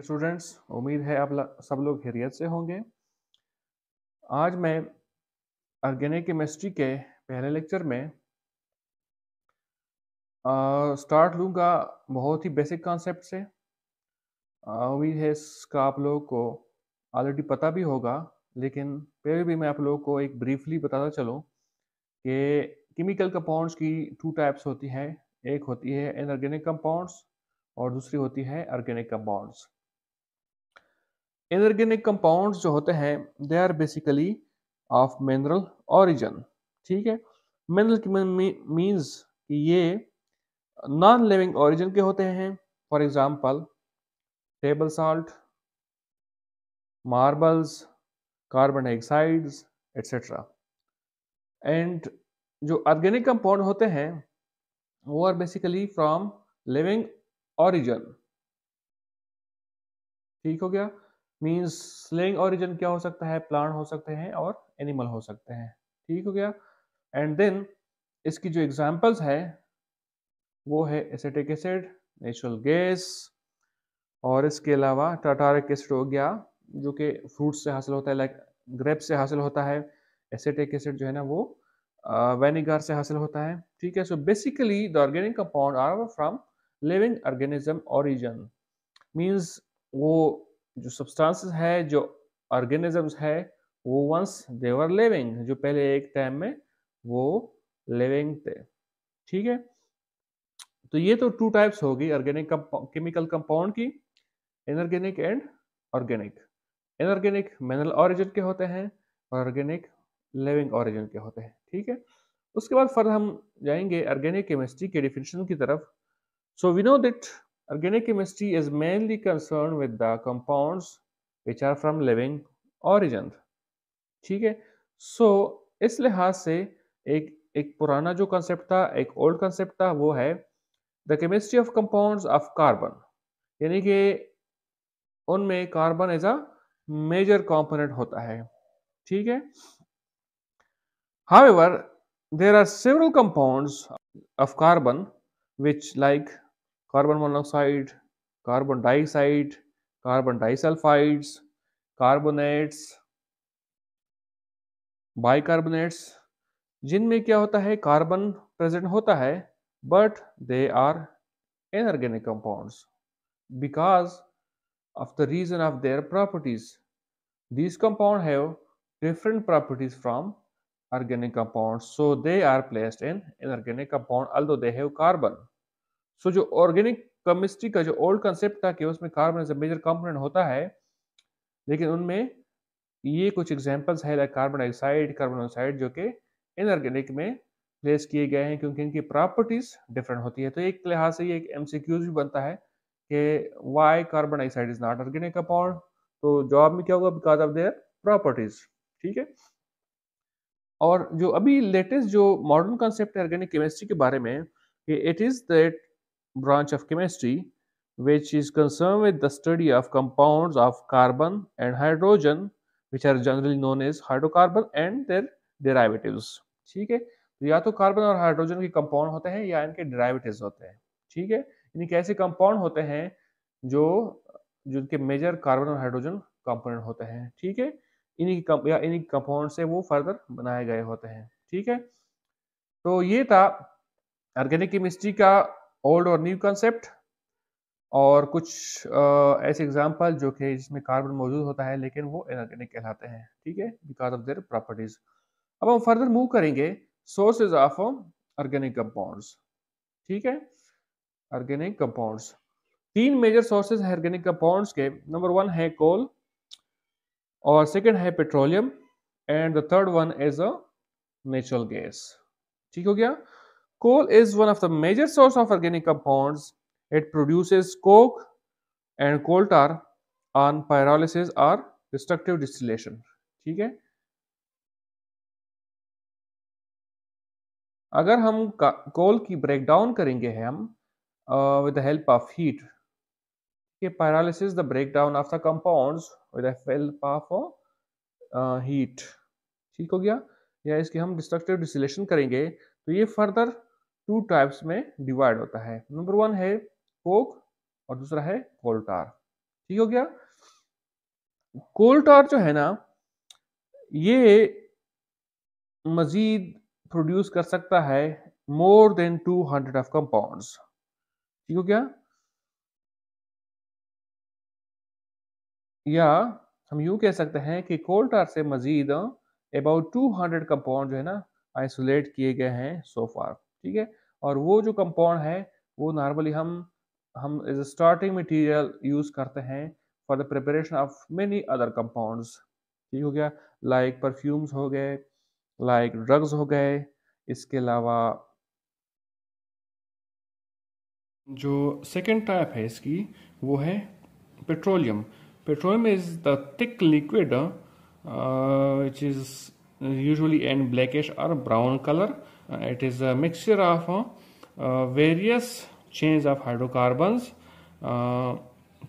Students उम्मीद है आप सब लोग खैरियत से होंगे आज मैं ऑर्गेनिक केमिस्ट्री के पहले लेक्चर में आ, स्टार्ट लूँगा बहुत ही बेसिक कॉन्सेप्ट से उम्मीद है इसका आप लोगों को ऑलरेडी पता भी होगा लेकिन फिर भी मैं आप लोगों को एक ब्रीफली बताता चलूँ कि केमिकल कंपाउंड्स की टू टाइप्स होती हैं एक होती है इनऑर्गेनिक कंपाउंड्स और दूसरी होती है ऑर्गेनिक कंपाउंड्स इनऑर्गेनिक कंपाउंड्स जो होते हैं they are basically of mineral origin ठीक है मिनरल मीन्स कि ये नॉन लिविंग ऑरिजन के होते हैं for example table salt marbles carbon dioxides etcetera and जो ऑर्गेनिक कंपाउंड होते हैं वो are basically from living origin ठीक हो गया मीन्स स्लिंग ओरिजिन क्या हो सकता है प्लांट हो सकते हैं और एनिमल हो सकते हैं ठीक हो गया एंड देन इसकी जो एग्जाम्पल्स है वो है एसिटिक एसिड नेचुरल गैस और इसके अलावा टाटारिक एसिड हो गया जो कि फ्रूट से हासिल होता है लाइक ग्रेप से हासिल होता है एसिटिक एसिड जो है ना वो वेनेगार से हासिल होता है ठीक है so basically the organic compound are from living organism origin means वो जो सब्सटेंसेस है जो ऑर्गेनिजम्स है वो वंस देवर लिविंग जो पहले एक टाइम में वो लिविंग थे ठीक है तो ये तो टू टाइप्स होगी ऑर्गेनिक केमिकल कंपाउंड की inorganic and organic inorganic mineral origin के होते हैं और ऑर्गेनिक लिविंग ऑरिजिन के होते हैं ठीक है उसके बाद फर्द हम जाएंगे ऑर्गेनिक केमिस्ट्री के डिफिनेशन की तरफ so we know that Organic chemistry is mainly concerned with the compounds which are from living origin. ठीक है so, इस लिहाज से एक एक पुराना जो कंसेप्ट था एक ओल्ड कंसेप्ट था वो है the chemistry of compounds of carbon यानी कि उनमें carbon as a major component होता है ठीक है ever there are several compounds of carbon which like carbon monoxide carbon dioxide carbon disulphides carbonates bicarbonates जिनमें क्या होता है कार्बन प्रेजेंट होता है but they are inorganic compounds because of the reason of their properties this compound have different properties from organic compound so they are placed in inorganic compound although they have carbon so so, जो organic chemistry का जो old concept था कि उसमें carbon as major component होता है लेकिन उनमें ये कुछ एग्जाम्पल्स है like carbon dioxide carbon oxide जो कि इनऑर्गेनिक में प्लेस किए गए हैं क्योंकि इनकी प्रॉपर्टीज डिफरेंट होती है तो एक लिहाज से ये एक एम भी बनता है कि why carbon dioxide is not organic upon तो जवाब में क्या होगा बिकॉज ऑफ देयर प्रॉपर्टीज ठीक है और जो अभी लेटेस्ट जो मॉडर्न कॉन्सेप्ट है ऑर्गेनिक केमिस्ट्री के बारे में it is that branch of chemistry which is concerned with the study of compounds of carbon and hydrogen which are generally known as hydrocarbon and their derivatives ठीक है तो या तो carbon और हाइड्रोजन के कंपाउंड होते हैं या इनके डेराइवेटिव्स होते हैं ठीक है यानी कि ऐसे कंपाउंड होते हैं जो जिनके मेजर कार्बन और हाइड्रोजन कंपोनेंट होते हैं ठीक है इन्हीं या इन्हीं कंपाउंड से वो फर्दर बनाए गए होते हैं ठीक है तो ये था ऑर्गेनिक केमिस्ट्री का ओल्ड और न्यू कॉन्सेप्ट और कुछ आ, ऐसे एग्जाम्पल जो कि जिसमें कार्बन मौजूद होता है लेकिन वो इनऑर्गेनिक कहलाते हैं ठीक है बिकॉज ऑफ देयर प्रॉपर्टीज अब हम फर्दर मूव करेंगे सोर्सेज ऑफ ऑर्गेनिक कंपाउंड्स ठीक है ऑर्गेनिक कंपाउंड्स तीन मेजर सोर्सेज है ऑर्गेनिक कंपाउंड्स के नंबर वन है कोल और सेकेंड है petroleum and the third one is a natural gas ठीक हो गया Coal is one of the major source of organic compounds. It produces coke and coal tar on pyrolysis or destructive distillation. ठीक है अगर हम कोल की breakdown करेंगे हम with the help of heat ये pyrolysis the breakdown of the compounds with the help of uh, heat ठीक हो गया या इसके हम डिस्ट्रक्टिव डिस्टिलेशन करेंगे तो ये फर्दर टू टाइप्स में डिवाइड होता है नंबर वन है कोक और दूसरा है कोल्टार ठीक हो गया कोल्टार जो है ना ये मजीद प्रोड्यूस कर सकता है more than two hundred of compound ठीक हो गया या हम यू कह सकते हैं कि कोल्टार से मजीद अबाउट टू हंड्रेड कंपाउंड जो है ना आइसोलेट किए गए हैं सोफार ठीक है और वो जो कंपाउंड है वो नॉर्मली हम हम as a starting material use करते हैं for the preparation of many other compounds ठीक हो गया लाइक परफ्यूम्स हो गए लाइक ड्रग्स हो गए इसके अलावा जो सेकेंड टाइप है इसकी वो है petroleum petroleum is the thick liquid which is usually and blackish और brown colour uh, it is a mixture of uh, uh, various chains of hydrocarbons. uh,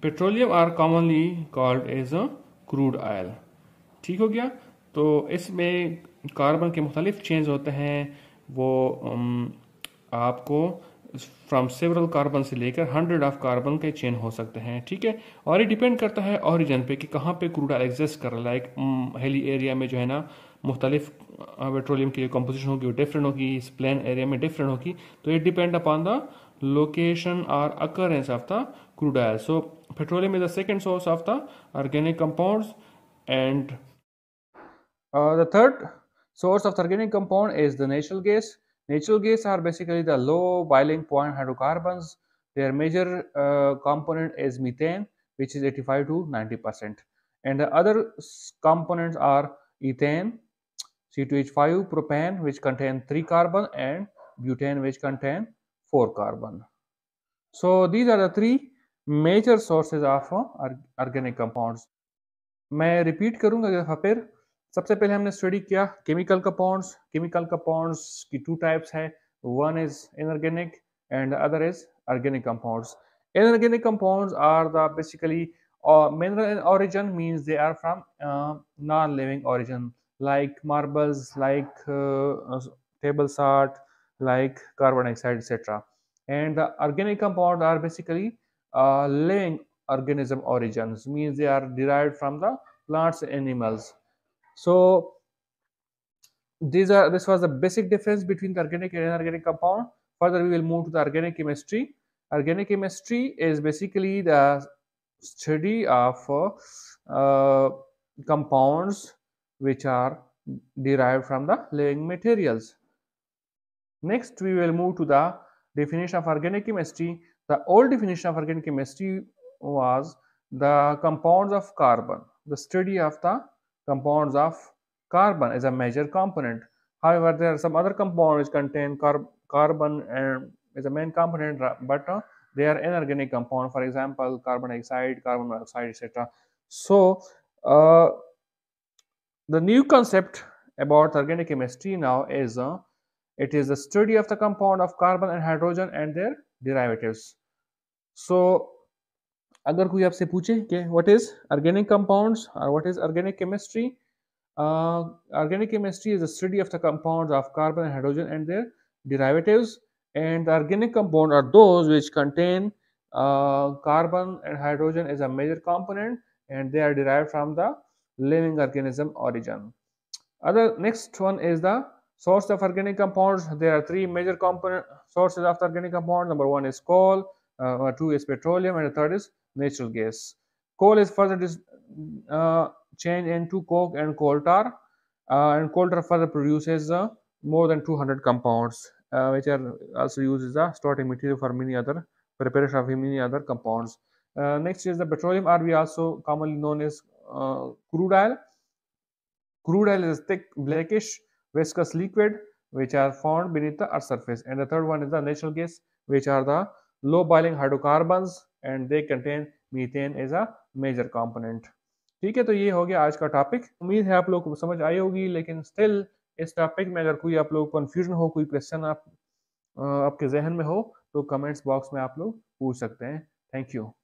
petroleum are commonly called as a crude oil ठीक हो गया तो इसमें carbon के मुख्तलिफ change होते हैं वो um, आपको फ्राम सेवरल कार्बन से लेकर हंड्रेड ऑफ कार्बन के चेन हो सकते हैं ठीक है और ये डिपेंड करता है ऑरिजन पे कि कहाँ पे क्रूड ऑयल एग्जिस्ट कर रहा है लाइक हेली एरिया में जो है ना मुख्तलिफ पेट्रोलियम की कम्पोजिशन होगी वो डिफरेंट होगी इस प्लान एरिया में डिफरेंट होगी तो it depend upon the location or occurrence of the crude oil so petroleum is the second source of the organic compound and the third source of organic compound is the natural gas natural gas are basically the low boiling point hydrocarbon their major component is methane which is eighty five to ninety percent and other components are ethane C2H5 propane which contain 3 carbon and butane which contain 4 carbon. So these are the three major sources of organic compounds. मैं repeat करूंगा एक दफ़ा फिर सबसे पहले हमने study किया chemical compounds chemical compounds की टू टाइप्स है one is inorganic and other is organic compounds inorganic compounds are the basically mineral in origin means they are from uh, non living origin like marbles like uh, uh table salt like carbon dioxide etc and the organic compounds are basically uh, living organism origins means they are derived from the plants animals so these are this was the basic difference between the organic and inorganic compound further we will move to the organic chemistry organic chemistry is basically the study of uh, compounds which are derived from the laying materials. Next, we will move to the definition of organic chemistry. The old definition of organic chemistry was the compounds of carbon, the study of the compounds of carbon as a major component. However, there are some other compounds which contain carbon and is a main component, but uh, they are inorganic compound, for example, carbon dioxide, carbon monoxide, etc. So, uh, the new concept about organic chemistry now is uh, it is the study of the compound of carbon and hydrogen and their derivatives. So अगर कोई आपसे पूछे कि what is compounds compounds और what is organic chemistry organic chemistry is the study of the compounds of and and derivatives and the organic compound are those which contain uh, carbon and hydrogen as a major component and they are derived from the living organism origin. Other next one is the source of organic compounds. There are three major component sources of organic compound. Number one is coal, uh, two is petroleum, and the third is natural gas. Coal is further dis, uh, changed into coke and coal tar, uh, and coal tar further produces uh, more than 200 compounds, uh, which are also used as a starting material for many other preparation of many other compounds. Uh, next is the petroleum, rb we also commonly known as crude oil crude oil is thick blackish viscous liquid which are found beneath the earth surface and the third one is the natural gas which are the low boiling hydrocarbons and they contain methane as a major component ठीक है तो ये हो गया आज का topic उम्मीद है आप लोगों को समझ आई होगी लेकिन स्टिल इस टॉपिक में अगर कोई आप लोग कन्फ्यूजन हो कोई क्वेश्चन आप आपके जहन में हो तो कमेंट्स बॉक्स में आप लोग पूछ सकते हैं थैंक यू